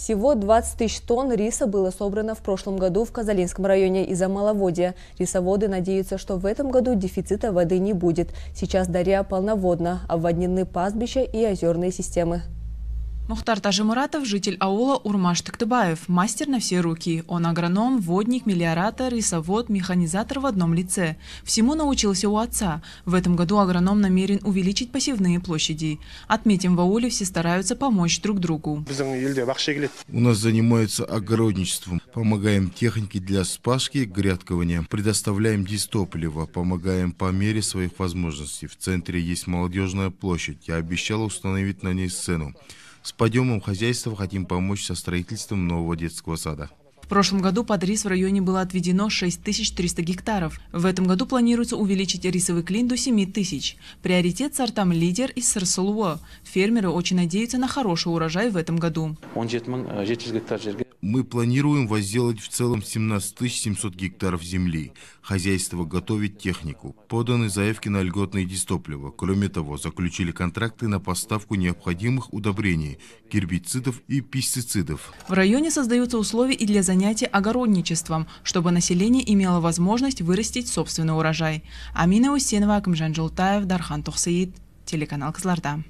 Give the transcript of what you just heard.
Всего 20 тысяч тонн риса было собрано в прошлом году в Казалинском районе из-за маловодья. Рисоводы надеются, что в этом году дефицита воды не будет. Сейчас Дарья полноводна, обводнены пастбища и озерные системы. Мухтар Тажимуратов – житель аула Урмаш-Тыктыбаев, мастер на все руки. Он агроном, водник, мелиоратор, рисовод, механизатор в одном лице. Всему научился у отца. В этом году агроном намерен увеличить посевные площади. Отметим, в ауле все стараются помочь друг другу. У нас занимаются огородничеством. Помогаем технике для спашки и грядкования. Предоставляем дистопливо. Помогаем по мере своих возможностей. В центре есть молодежная площадь. Я обещал установить на ней сцену. С подъемом хозяйства хотим помочь со строительством нового детского сада. В прошлом году под рис в районе было отведено 6300 гектаров. В этом году планируется увеличить рисовый клин до 7000. Приоритет сортам «Лидер» и «Сарсулуо». Фермеры очень надеются на хороший урожай в этом году. 17 гектар жерге мы планируем возделать в целом 17 700 гектаров земли, хозяйство готовить технику, поданы заявки на льготные дистопливо. Кроме того, заключили контракты на поставку необходимых удобрений, гербицидов и пестицидов. В районе создаются условия и для занятий огородничеством, чтобы население имело возможность вырастить собственный урожай. Амина Усенова, Акмжан Жултаев, Дархан Тухсаид, телеканал Казларда.